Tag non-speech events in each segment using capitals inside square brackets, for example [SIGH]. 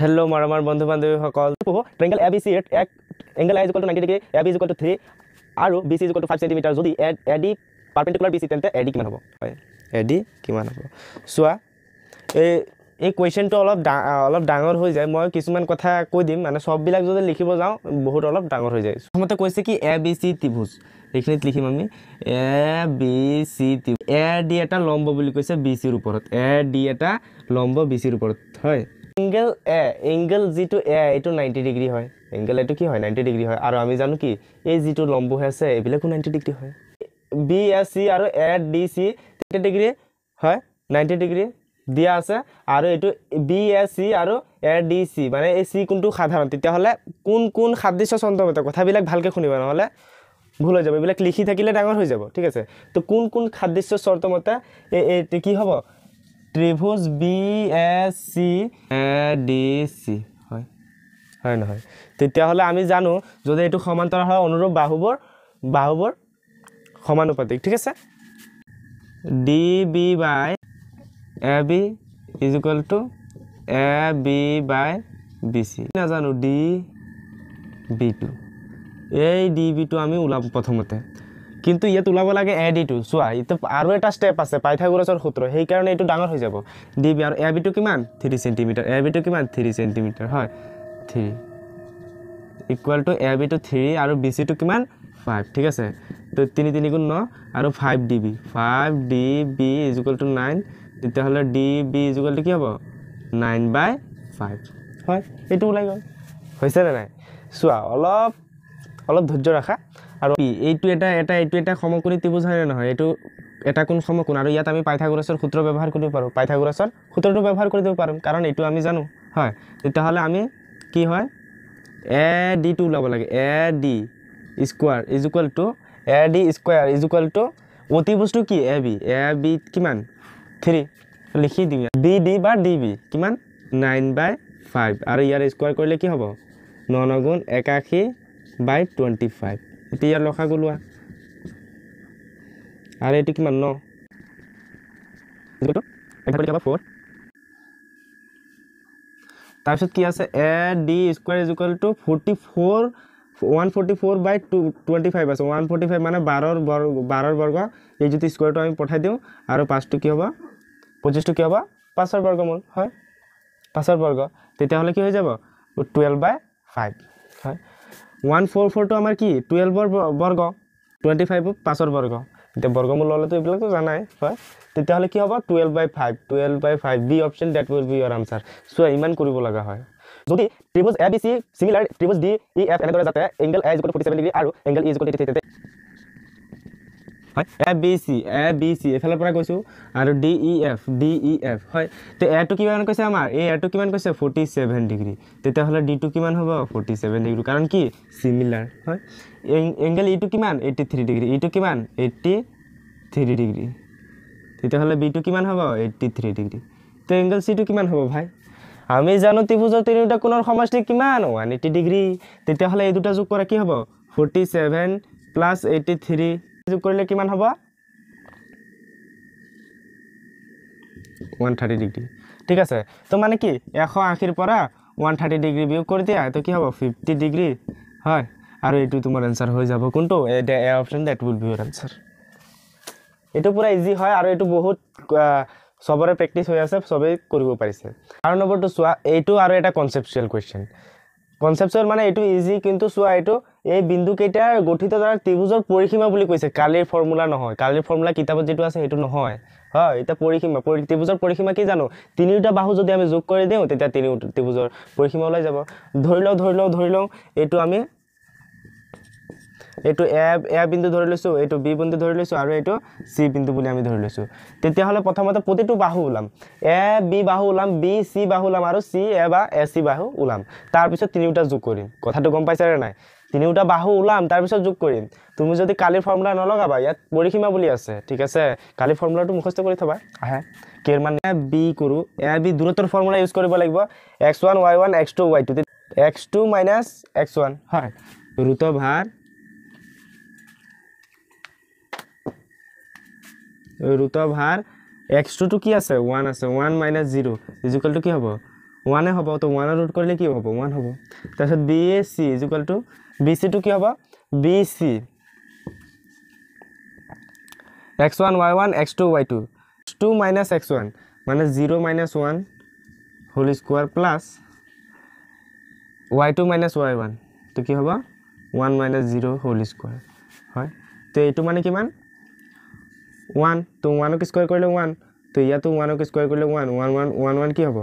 hello' মৰম বন্ধু বান্ধৱীসকল ট্ৰেংগল এ B C এত এক angle I equal to ninety degree A B equal to three আৰু B C equal to five centimetre যদি A A D perpendicular B C তেন্তে A D কিমান হ'ব হয় এ ডি কিমান হ'ব চোৱা এই এই কুৱেশ্যনটো অলপ অলপ ডাঙৰ হৈ যায় মই কিছুমান কথা কৈ দিম মানে চববিলাক যদি লিখিব যাওঁ বহুত অলপ ডাঙৰ হৈ যায় প্ৰথমতে কৈছে কি এ বি চি ত্ৰিভুজ এইখিনিত লিখিম আমি এ বি চি টি এ ডি এটা লম্ব বুলি কৈছে বি চিৰ ওপৰত এ ডি এটা লম্ব বি চিৰ ওপৰত হয় এংগেল এ এংগেল যিটো এ এইটো নাইণ্টি ডিগ্ৰী হয় এংগেল এটো কি হয় নাইণ্টি ডিগ্ৰী হয় আৰু আমি জানো কি এই যিটো লম্বু হৈ আছে এইবিলাকো নাইণ্টি ডিগ্ৰী হয় বি এ চি আৰু A D C ninety degree হয় নাইণ্টি ডিগ্ৰী দিয়া আছে আৰু এইটো বি এ চি আৰু এ ডি চি মানে এই চি কোনটো সাধাৰণ তেতিয়াহ'লে কোন কোন সাদৃশ্য চন্দ্ৰমতে কথাবিলাক ভালকৈ শুনিবা নহ'লে ভুল হৈ যাব এইবিলাক লিখি থাকিলে ডাঙৰ হৈ যাব ঠিক আছে তো কোন কোন সাদৃশ্য চৰ্তমতে এইটো কি হ'ব ত্ৰিভুজ B S C A D C হয় হয় নহয় তেতিয়াহ'লে আমি জানো যদি এইটো সমান্তৰাল হয় অনুৰূপ বাহুবোৰ বাহুবোৰ সমানুপাতিক ঠিক আছে D B by A B is equal to A B by B C নাজানো ডি বি টু এই ডি বিটো আমি ওলাম প্ৰথমতে কিন্তু ইয়াত ওলাব লাগে এ ডি ডিটো চোৱা এইটো আৰু এটা ষ্টেপ আছে পাইথাগোৰাছৰ সূত্ৰ সেইকাৰণে এইটো ডাঙৰ হৈ যাব ডি বি আৰু এ বিটো কিমান থ্ৰী চেণ্টিমিটাৰ এ বিটো কিমান থ্ৰী চেণ্টিমিটাৰ হয় থ্ৰী ইকুৱেল টু এ বিটো থ্ৰী আৰু বি চিটো কিমান ফাইভ ঠিক আছে তো তিনি তিনি গুণ ন আৰু five D B five D B is equal to nine তেতিয়াহ'লে ডি বি ইজুকুৱেল টু কি হ'ব নাইন বাই ফাইভ হয় এইটো ওলাই গ'ল হৈছেনে নাই চোৱা অলপ অলপ ধৈৰ্য ৰাখা আৰু পি এইটো এটা এটা এইটো এটা সমকোণী ত্ৰিভুজ নে নহয় এইটো এটা কোন সমকোণ আৰু ইয়াত আমি পাইথাগোৰাছৰ সূত্ৰ ব্যৱহাৰ কৰিব পাৰোঁ পাইথাগোৰাছৰ সূত্ৰটো ব্যৱহাৰ কৰি দিব পাৰোঁ কাৰণ এইটো আমি জানো হয় তেতিয়াহ'লে আমি কি হয় এ ডি টু ওলাব লাগে A D square is equal to A D square is equal to বস্তু কি এ বি এ বি কিমান থ্ৰী লিখি দিওঁ বি ডি বা ডি বি কিমান নাইন বাই ফাইভ আৰু ইয়াৰ স্কুৱাৰ কৰিলে কি হ'ব ন নগুণ একাশী বাই টুৱেণ্টি ফাইভ এটা ইয়াৰ লখা গলোয়া আৰ এটি কি মান ন তাৰপিছত কি আছে A D square is equal to forty four one forty four by two twenty five আছে ওৱান ফ'ৰ্টি ফাইভ মানে বাৰৰ বৰ্গ বাৰৰ বৰ্গ এই যদি স্কোয়াৰটা আমি পঠাই দিওঁ আৰু পাঁচটো কি হ'ব পঁচিছটো কি হ'ব পাঁচৰ বৰ্গ মোৰ হয় পাঁচৰ বৰ্গ তেতিয়াহ'লে কি হৈ যাব টুয়েলভ বাই ফাইভ হয় ওৱান ফ'ৰ ফ'ৰটো আমাৰ কি টুৱেলভৰ বৰ্গ টুৱেণ্টি ফাইভ পাঁচৰ বৰ্গ এতিয়া বৰ্গমূল ল'লেতো এইবিলাকতো জানাই হয় তেতিয়াহ'লে কি হ'ব twelve by five twelve by five B option that will be your answer so' ইমান কৰিব লগা হয় যদি ত্ৰিভুজ এ বি চি চিমিলাৰ ত্ৰিভুজ ডি ই এফ এনেদৰে যাতে angle A is equal forty seven degree আৰু এংগেল ই কৰি হয় A B C A B C এফালৰ পৰা কৈছোঁ আৰু D E F D E F হয় তো এটো কিমান কৈছে আমাৰ এ এটো কিমান কৈছে ফৰ্টি ছেভেন ডিগ্ৰী তেতিয়াহ'লে ডিটো কিমান হ'ব ফৰ্টি ছেভেন ডিগ্ৰী কাৰণ কি চিমিলাৰ হয় এংগেল ইটো e কিমান এইটি থ্ৰী ডিগ্ৰী ইটো কিমান এইটি থ্ৰী ডিগ্ৰী তেতিয়াহ'লে বিটো কিমান হ'ব এইটি থ্ৰী ডিগ্ৰী তো এংগেল চিটো কিমান হ'ব ভাই আমি জানো ত্ৰিভুজৰ তিনিওটা কোনৰ সমষ্টি কিমান ওৱান এইটি ডিগ্ৰী তেতিয়াহ'লে এই দুটা যোগ কৰা কি হ'ব forty seven plus eighty three যোগ কৰলে কিমান হবা 130 ডিগ্ৰি ঠিক আছে তো মানে কি এশ আশীৰ পৰা ওৱান থাৰ্টি ডিগ্ৰী বিয়োগ কৰি দিয়া তো কি হ'ব ফিফটি ডিগ্ৰী হয় আৰু এইটো তোমাৰ आंसर হৈ যাব কোনটো A option that will be your এইটো পূৰা ইজি হয় আৰু এইটো বহুত চবৰে প্ৰ্যাকটিস হৈ আছে সবে কৰিব পাৰিছে আৰু নম্বৰটো চোৱা এইটো আৰু এটা কনচেপচুৱেল কুৱেশ্যন কনচেপচুৱেল মানে এইটো ইজি কিন্তু চোৱা এইটো এই বিন্দু কেইটাৰ গঠিত দ্বাৰা ত্ৰিভুজৰ পৰিসীমা বুলি কৈছে কালিৰ ফৰ্মুলা নহয় কালিৰ ফৰ্মুলা কিতাপত যিটো আছে সেইটো নহয় হয় এতিয়া পৰিসীমা ত্ৰিভুজৰ পৰিসীমা কি জানো তিনিওটা বাহু যদি আমি যোগ কৰি দিওঁ তেতিয়া তিনিও ত্ৰিভুজৰ পৰিসীমা ওলাই যাব ধৰি লওঁ ধৰি লওঁ ধৰি লওঁ এইটো আমি এইটো এ এ বিন্দু ধৰি লৈছোঁ এইটো বি বিন্দু ধৰি লৈছোঁ আৰু এইটো চি বিন্দু বুলি আমি ধৰি লৈছোঁ তেতিয়াহ'লে প্ৰথমতে প্ৰতিটো বাহু ওলাম এ বি বাহু ওলাম বি চি বাহু ওলাম আৰু চি এ বা এ চি বাহু ওলাম তাৰপিছত তিনিওটা যোগ কৰিম কথাটো গম পাইছেনে নাই তিনিওটা বাহু ওলাম তাৰপিছত যোগ কৰিম তুমি যদি কালিৰ ফৰ্মুলা নলগাবা ইয়াত পৰিসীমা বুলি আছে ঠিক আছে কালি ফৰ্মুলাটো মুখস্থ কৰি থবা আহে কেৰ মানে বি কৰোঁ এ বি দূৰত্বৰ ফৰ্মুলা ইউজ কৰিব লাগিব x one y one x two y two x two minus x one হয় ৰুত ভাৰ ৰুত ভাৰ এক্স টুটো কি আছে ওৱান আছে ওৱান মাইনাছ জিৰ' ইজুকেলটো কি হ'ব ওৱানে হ'ব ত' ওৱানৰ ৰুট কৰিলে কি হ'ব ওৱান হ'ব তাৰপিছত বি এ চি ইজুকেলটো BC টো কি হ'ব BC x1 y1 x2 y2 x2 minus x1 মানে 0 minus 1 whole square plus y2 minus y1 তো কি হ'ব 1 minus 0 হোল স্কোয়ার হয় তে এটো মানে কিমান 1 তো 1 ক স্কোয়ার কৰিলে 1 তো ইয়া তো 1 ক স্কোয়াৰ কৰিলে 1 1 1 1 কি হ'ব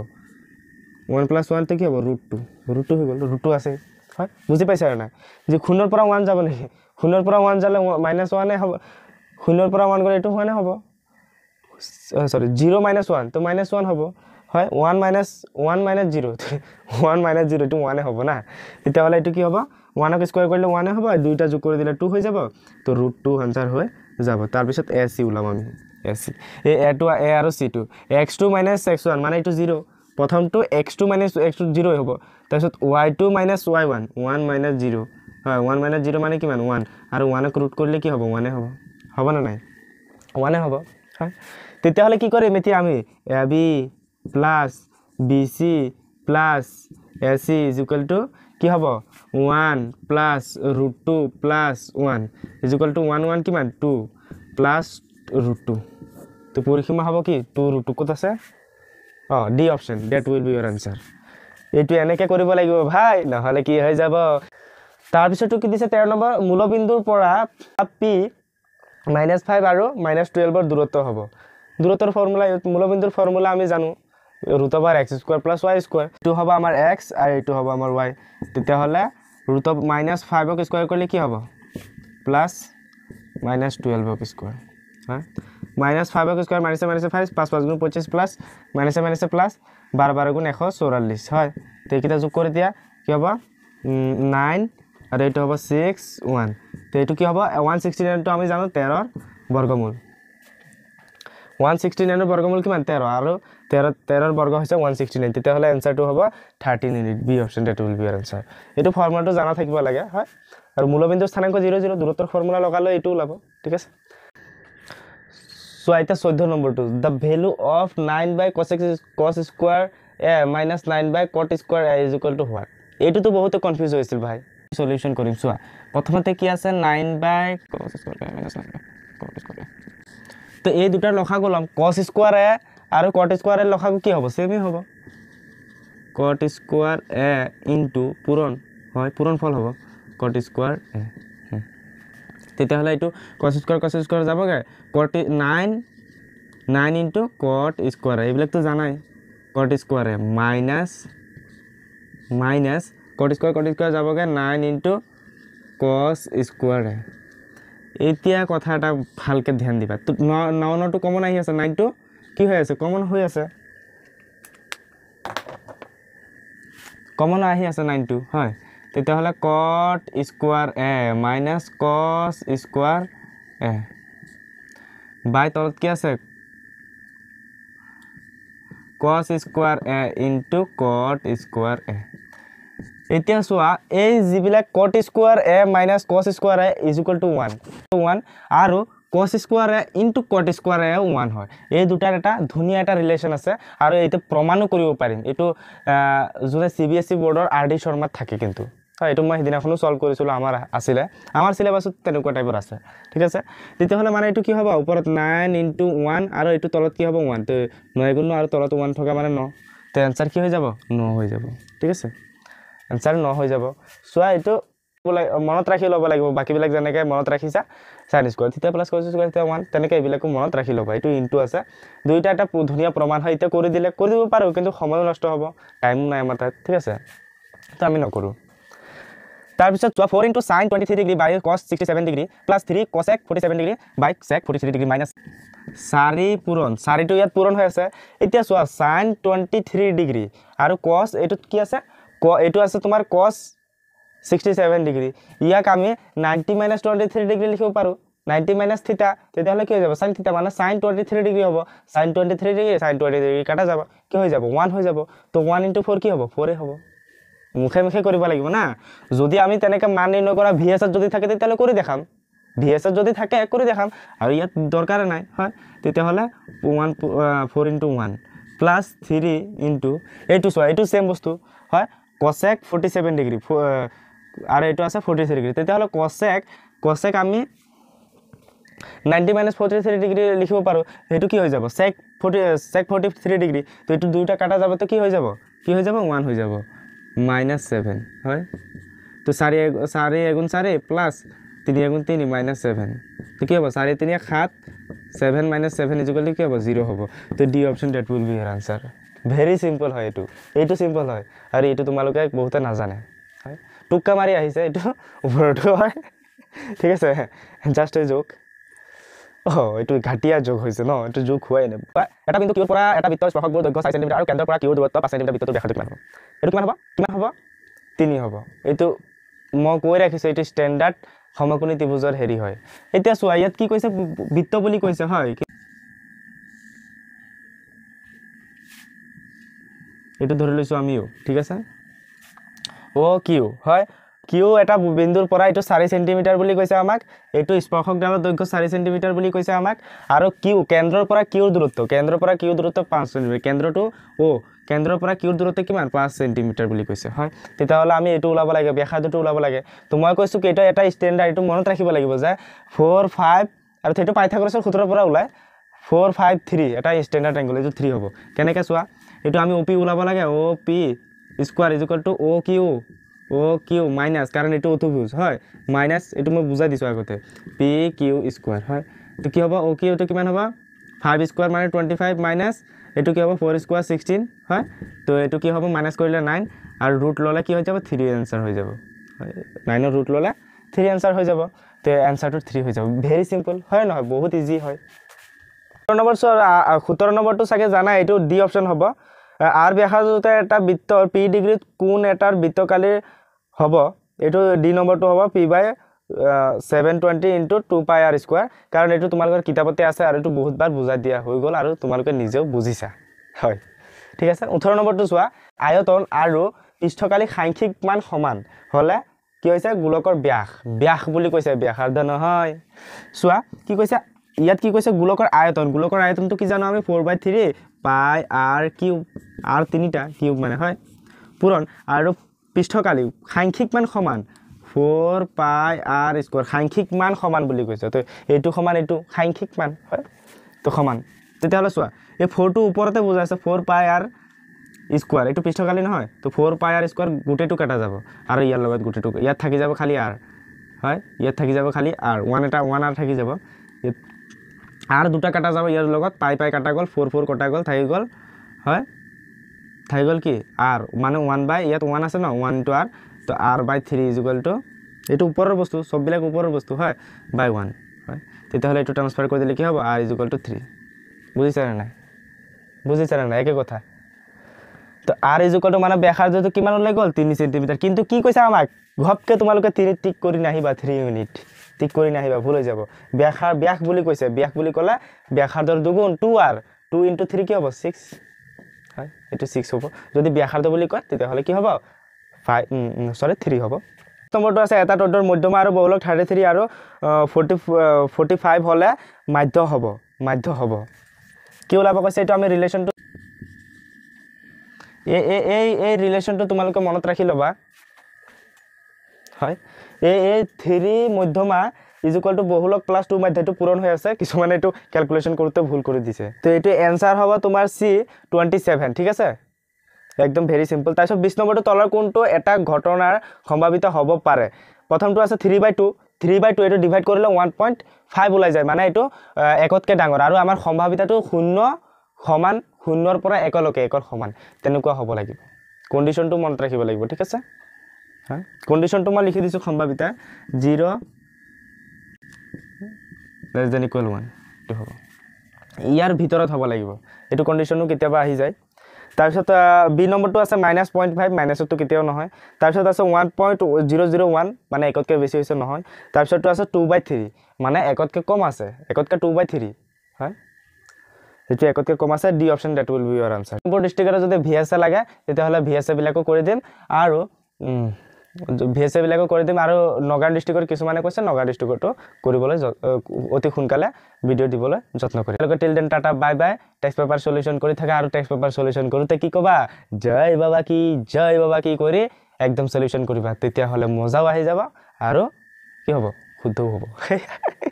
1 plus 1 তে কি হ'ব √2 √2 হ'ব √2 আছে হয় বুজি পাইছে আৰু নাই যে শূন্যৰ পৰা ওৱান যাব নেকি শূন্যৰ পৰা ওৱান যালে মাইনাছ ওৱানে হ'ব শূন্যৰ পৰা ওৱান গ'লে এইটো ওৱানে হ'ব চৰি জিৰ' মাইনাছ ওৱান ত' মাইনাছ ওৱান হ'ব হয় one minus one minus zero' one minus zero' এইটো ওৱানে হ'ব না তেতিয়াহ'লে এইটো কি হ'ব ওৱানক স্কোৱাৰ কৰিলে ওৱানে হ'ব দুইটা যোগ কৰি দিলে টু হৈ যাব ত' ৰুট টু আনচাৰ হৈ যাব তাৰপিছত এ চি ওলাম আমি এ C A A two A আৰু C two x two minus x one মানে এইটো জিৰ' প্ৰথম two x two minus x two zero' হ'ব তাৰপিছত y two minus y one one minus zero' হয় ওৱান মাইনাছ জিৰ' মানে কিমান one আৰু ওৱানক ৰুট কৰিলে কি হ'ব ওৱানে হ'ব হ'ব নে নাই ওৱানে হ'ব হয় তেতিয়াহ'লে কি কৰিম এতিয়া আমি A B plus B C plus A C is equal to কি হ'ব one plus root two plus one is equal to one one কিমান টু প্লাছ ৰুট টু তো পৰিসীমা হ'ব কি টু ৰুট টু ক'ত আছে অঁ D option that will be your answer এইটো এনেকৈ কৰিব লাগিব ভাই নহ'লে কি হৈ যাব তাৰপিছতো কি দিছে তেৰ নম্বৰ মূলবিন্দুৰ পৰা পি মাইনাছ ফাইভ আৰু মাইনাছ টুৱেলভৰ দূৰত্ব হ'ব দূৰত্বৰ ফৰ্মুলা মূলবিন্দুৰ ফৰ্মুলা আমি জানো root over x square plus y square এইটো হ'ব আমাৰ এক্স আৰু এইটো হ'ব আমাৰ ৱাই তেতিয়াহ'লে ৰুট অফ মাইনাছ ফাইভক স্কোৱাৰ কৰিলে কি হ'ব প্লাছ মাইনাছ টুৱেলভক স্কোৱাৰ হয় মাইনাছ ফাইভ এক্স স্কোয়ার মাইনাসে মাইনাসে ফাইভ পাঁচ পাঁচ গুণ পঁচিশ প্লাস মাইনাসে মাইনাসে প্লাস বার বার গুণ এশ চৌরাল্লিশ হয় তো এইকটা যোগ করে দিয়া কি হব নাইন আর এই হব সিক্স ওয়ান তো এই কি হব ওয়ান সিক্সটি নাইন আমি জানো তের বর্গমূল ওয়ান সিক্সটি নাইনের বর্গমূল কি তের আর তের তের বর্গ হয়েছে ওয়ান সিক্সটি নাইন তো হলে অ্যান্সারটা হব থার্টিন ইউনিট বি অপশন এটা উইল বি অ্যান্সার এই ফর্মুলাটা জানা থাকবে লাগে হয় আর মূলবিন্দু স্থানাঙ্ক জিরো জিরো দূরত্বর ফর্মুলা লগালে এইটাও ওলাব ঠিক আছে চোৱা এতিয়া চৈধ্য নম্বৰটো the value of nine by cosec cos square A minus nine by cot square A is equal to হোৱাত এইটোতো বহুতে কনফিউজ হৈছিল ভাই চলিউশ্যন কৰিম চোৱা প্ৰথমতে কি আছে নাইন বাই তো এই দুটাৰ লখাগু ল'ম কছ স্কুৱাৰ এ আৰু কট স্কুৱাৰ এ লখাগু কি হ'ব চেমেই হ'ব কট স্কুৱাৰ এ ইনটু পূৰণ হয় পূৰণ ফল হ'ব কট স্কুৱাৰ এ তেতিয়াহ'লে এইটো কছ স্কোৱাৰ কছ স্কোৱাৰ যাবগৈ cot nine nine into cot square এইবিলাকতো জানাই কট স্কোৱাৰে minus minus cot square cot square যাবগৈ নাইন ইনটু কছ স্কোৱাৰে এতিয়া কথা এটা ভালকৈ ধ্যান দিবা তো ন নটো কমন আহি আছে নাইনটো কি হৈ আছে কমন হৈ আছে কমন আহি আছে নাইনটো হয় তেতিয়া হলে cot square A minus cos square A by তলত কি আছে cos square A into cot square A এতিয়া চোৱা এই যিবিলাক cot square A minus cos square A is equal to one one আৰু cos square A into cot square A one হয় এই দুটাৰ এটা ধুনীয়া এটা ৰিলেশ্যন আছে আৰু এইটো প্ৰমাণো কৰিব পাৰিম এইটো যোনে চি বি এছ চি বৰ্ডৰ আৰ ডি শৰ্মাত থাকে কিন্তু হয় এইটো মই সেইদিনাখনো চল্ভ কৰিছিলোঁ আমাৰ আছিলে আমাৰ চিলেবাছত তেনেকুৱা টাইপৰ আছে ঠিক আছে তেতিয়াহ'লে মানে এইটো কি হ'ব ওপৰত নাইন ইনটু ওৱান আৰু এইটো তলত কি হ'ব ওৱান তো নয়গুণ আৰু তলত ওৱান থকা মানে ন তে এনচাৰ কি হৈ যাব ন হৈ যাব ঠিক আছে এনচাৰ ন হৈ যাব চোৱা এইটো মনত ৰাখি ল'ব লাগিব বাকীবিলাক যেনেকৈ মনত ৰাখিছা চাইন স্কুৱাৰ তেতিয়া প্লাছ কৰিছোঁ স্কুৱাৰ তেতিয়া ওৱান তেনেকৈ এইবিলাকো মনত ৰাখি ল'ব এইটো ইনটো আছে দুয়োটা এটা ধুনীয়া প্ৰমাণ হয় এতিয়া কৰি দিলে কৰি দিব পাৰোঁ কিন্তু সময়ো নষ্ট হ'ব টাইমো নাই আমাৰ তাত ঠিক আছে তো আমি নকৰোঁ তাৰপিছত চোৱা four into sine twenty three degree by cos sixty seven degree plus three cos এক ফৰ্টি ছেভেন ডিগ্ৰী বাইক sec forty three degree minus চাৰি পূৰণ চাৰিটো ইয়াত পূৰণ হৈ আছে এতিয়া চোৱা চাইন টুৱেণ্টি থ্ৰী ডিগ্ৰী আৰু কছ এইটোত কি আছে ক এইটো আছে তোমাৰ কছ ছিক্সটি ছেভেন ডিগ্ৰী ইয়াক আমি ninety minus twenty three degree লিখিব পাৰোঁ নাইণ্টি মাইনাছ থিটা তেতিয়াহ'লে কি হৈ যাব চাইন থিটা মানে চাইন টুৱেণ্টি থ্ৰী ডিগ্ৰী হ'ব sine twenty three degree sine twenty degree কাটা যাব কি হৈ যাব ওৱান হৈ যাব ত' ওৱান ইণ্টু ফ'ৰ কি হ'ব ফ'ৰে হ'ব মুখেমুখে কৰিব লাগিব না যদি আমি তেনেকৈ মানি নকৰা ভি এছ এত যদি থাকে তেতিয়াহ'লে কৰি দেখাম ভি এছ এত যদি থাকে কৰি দেখাম আৰু ইয়াত দৰকাৰে নাই হয় তেতিয়াহ'লে one four into one plus three into এইটো চোৱা এইটো ছেম বস্তু হয় কচেক ফৰ্টি ছেভেন ডিগ্ৰী আৰু এইটো আছে ফৰ্টি থ্ৰী ডিগ্ৰী তেতিয়াহ'লে কচেক কচেক আমি ninety minus forty three degree লিখিব পাৰোঁ সেইটো কি হৈ যাব sec forty sec forty three degree তো এইটো দুয়োটা কাটা যাবতো কি হৈ যাব কি হৈ যাব ওৱান হৈ যাব মাইনাছ ছেভেন হয় তো চাৰি চাৰি এগুণ চাৰি প্লাছ তিনি এগুণ তিনি মাইনাছ ছেভেন তো কি হ'ব চাৰি তিনি সাত ছেভেন মাইনাছ ছেভেন ইজুকেলি কি হ'ব জিৰ' হ'ব তো D option that will be your answer very simple হয় এইটো এইটো চিম্পল হয় আৰু এইটো তোমালোকে বহুতে নাজানে হয় টুক্কা মাৰি আহিছে এইটো ওপৰতো হয় ঠিক আছে জাষ্ট এ জোক অঁ এইটো ঘাটীয়া যোগ হৈছে ন এইটো যোগ হোৱাই নাই বা এটা বিন্দু কিউৰ পৰা এটা বিত্তৰ স্পৰ্শক দৈৰ্ঘ চাৰি চেণ্টিমিটাৰ আৰু কেন্দ্ৰৰ পৰা কিউৰ দূৰত্ব পাঁচ চেণ্টিমিটাৰ বিত্তটো দেখাটো কিমান হ'ব এইটো কিমান হ'ব কিমান হ'ব তিনি হ'ব এইটো মই কৈ ৰাখিছোঁ এইটো ষ্টেণ্ডাৰ্ড সমকোণী ত্ৰিভুজৰ হেৰি হয় এতিয়া চোৱা ইয়াত কি কৈছে বৃত্ত বুলি কৈছে হয় এইটো ধৰি লৈছোঁ আমিও ঠিক আছে অ' কিউ হয় কিউ এটা বিন্দুৰ পৰা এইটো চাৰি চেণ্টিমিটাৰ বুলি কৈছে আমাক এইটো স্পৰ্শকডালৰ দৈৰ্ঘ্য চাৰি চেণ্টিমিটাৰ বুলি কৈছে আমাক আৰু কিউ কেন্দ্ৰৰ পৰা কিউৰ দূৰত্ব কেন্দ্ৰৰ পৰা কিউৰ দূৰত্ব পাঁচ চেণ্টিমিটাৰ কেন্দ্ৰটো অ' কেন্দ্ৰৰ পৰা কিউৰ দূৰত্ব কিমান পাঁচ চেণ্টিমিটাৰ বুলি কৈছে হয় তেতিয়াহ'লে আমি এইটো ওলাব লাগে ব্যাসাৰটো ওলাব লাগে তো মই কৈছোঁ কেইটা এটা ষ্টেণ্ডাৰ্ড এইটো মনত ৰাখিব লাগিব যে ফ'ৰ ফাইভ আৰু সেইটো পাইথাগ্ৰাছৰ সোতৰৰ পৰা ওলাই ফ'ৰ ফাইভ থ্ৰী এটা ষ্টেণ্ডাৰ্ড এংগল এইটো থ্ৰী হ'ব কেনেকৈ চোৱা এইটো আমি অ' পি ওলাব লাগে O' P square is equal to O' Q O Q minus কারণ এই অথুভুজ হয় মাইনাস এই মানে বুঝাই দিছো আগতে পি কিউ স্কোয়ার হয় তো কি হব ও কিউ এটা কি হবা ফাইভ স্কোয়ার মানে টুয়েন্টি ফাইভ মাইনাস এই কি হব ফোর স্কোয়ার সিক্সটিন হয় তো এই কি হব মাইনাস করলে নাইন আর রুট ললে কি হয়ে যাব থ্রি এনসার হয়ে যাব নাইন রুট ললে থ্রি এনসার হয়ে যাব তো এনসারটো থ্রি হয়ে যাব ভেরি সিম্পল হয় নয় বহুত ইজি হয় সতেরো নম্বর সতেরো নম্বরটা সাকে জানা এই দি অপশন হব আর দেখা যাতে একটা বৃত্ত পি ডিগ্রীত কোন এটার বৃত্তকালি হব এই ডি নম্বরটা হব P by seven twenty into two pi R square কারণ এই তোমালের কিতাবতে আছে আর এই বহুতবার বুঝা দিয়া হয়ে গেল আর তোমালে নিজেও বুঝিছা হয় ঠিক আছে ওঠেরো নম্বরটা চা আয়তন আর পৃষ্ঠকালী সাংখ্যিক মান সমান হলে কি হয়েছে গোলকর ব্যাস ব্যাস বলে কৈছে ব্যাস আর্ধ নহয় চা কি কৈছে ইয়াত কি কৈছে গোলকর আয়তন গোলকর আয়তন তো কি জানো আমি ফোর বাই থ্রি পাই আর কিউব আর তিনটা কিউব মানে হয় পূরণ আর পৃষ্ঠকালী সাংখ্যিক মান সমান ফোর পাই আর স্কোয়ার সাংখ্যিক মান সমান বলে কেছে তো এই সমান এই সাংখ্যিক মান হয় তো সমান তো চা এই ফোরটা উপরতে বোঝা আছে ফোর পাই আর স্কোয়ার এই পৃষ্ঠকালী নয় তো ফোর পাই আর স্কোয়ার গোটেটা কাটা যাব আর ইয়ার গোটেটা ইয়ার থাকি যাব খালি আর হয় ইয়ার থাকি যাব খালি আর ওয়ান এটা ওয়ান আর থাকি যাব আর দুটা কাটা যাব ইয়ার লগত পাই পাই কাটা গল 4 4 কাটা গল থাকি গল হয় থাকি গল কি আর মানে 1 বাই ইয়াত 1 আছে না 1 টু আর তো R by 3 is equal to এটা উপরের বস্তু সব বিলাক উপরের বস্তু হয় বাই 1 হয় তে তাহলে এটা ট্রান্সফার করে দিলে কি হবে আর ইজ इक्वल টু 3 বুঝিছারে না বুঝিছারে না একই কথা তো আর ইজ इक्वल টু মানে বেখার যত কিমান লাগল 3 সেমি কিন্তু কি কইছ আমাক ঘপকে তোমালকে 3 টিক করি নাহি বা 3 ইউনিট ঠিক কৰি নাহিবা ভুল হৈ যাব ব্যাসাৰ ব্যাস বুলি কৈছে ব্যাস বুলি কলে ব্যাখাৰ দুগুণ two R two into three কি হব ছিক্স হয় এইটো ছিক্স হব যদি বুলি কয় তেতিয়াহ'লে কি হব ফাইভ চৰি থ্ৰী হব নম্বৰটো আছে এটা টোডৰ মধ্যমা আৰু বহুলক থাৰ্টি থ্ৰী আৰু ফৰ্টি ফ'ৰ্টি ফাইভ হলে মাধ্য হব মাধ্য হব কি ওলাব কৈছে এইটো আমি ৰিলেশ্যনটো এই এই ৰিলেশ্যনটো তোমালোকে মনত ৰাখি লবা হয় এই থ্ৰী মধ্যমা ইজ ইকুৱেল টু বহুলক প্লাছ টু মাধ্যায়টো পূৰণ হৈ আছে কিছুমানে এইটো কেলকুলেশ্যন কৰোঁতে ভুল কৰি দিছে তো এইটো এনচাৰ হ'ব তোমাৰ চি টুৱেণ্টি চেভেন ঠিক আছে একদম ভেৰি চিম্পল তাৰপিছত বিছ নম্বৰটো তলৰ কোনটো এটা ঘটনাৰ সম্ভাৱিত হ'ব পাৰে প্ৰথমটো আছে three by two three by two এইটো ডিভাইড কৰিলে ওৱান পইণ্ট ফাইভ ওলাই যায় মানে এইটো একতকৈ ডাঙৰ আৰু আমাৰ সম্ভাৱিতাটো শূন্য সমান শূন্যৰ পৰা একলৈকে একৰ সমান তেনেকুৱা হ'ব লাগিব কণ্ডিশ্যনটো মনত ৰাখিব লাগিব ঠিক আছে কণ্ডিশ্যন তো মই লিখি দিছোঁ সম্ভাৱিতা zero' less than equal one এইটো হ'ব ইয়াৰ ভিতৰত হ'ব লাগিব এইটো কণ্ডিশ্যনো কেতিয়াবা আহি যায় তাৰপিছত বি নম্বৰটো আছে মাইনাছ পইণ্ট ফাইভ মাইনাছতটো কেতিয়াও নহয় তাৰপিছত আছে one point zero' zero' one মানে একতকৈ বেছি হৈছে নহয় তাৰপিছতটো আছে টু বাই থ্ৰী মানে একতকৈ কম আছে একতকৈ টু বাই থ্ৰী হয় সেইটো একতকৈ কম আছে D option that will be your answer ডিষ্ট্ৰিক্টৰ যদি ভি এছ এ লাগে তেতিয়াহ'লে ভি এছ এবিলাকো কৰি দিম আৰু ভি এছ এবিলাকো কৰি দিম আৰু নগাঁও ডিষ্ট্ৰিক্টৰ কিছুমানে কৈছে নগাঁও ডিষ্ট্ৰিক্টতো কৰিবলৈ অতি সোনকালে ভিডিঅ' দিবলৈ যত্ন কৰিলোকে till then tata bye bye টেক্স পেপাৰ চলিউশ্যন কৰি থাকে আৰু টেক্স পেপাৰ চলিউশ্যন কৰোঁতে কি ক'বা জয় বাবা কি জয় বাবা কি কৰি একদম চলিউশ্যন কৰিবা তেতিয়াহ'লে মজাও আহি যাব আৰু কি হ'ব শুদ্ধও হ'ব [LAUGHS]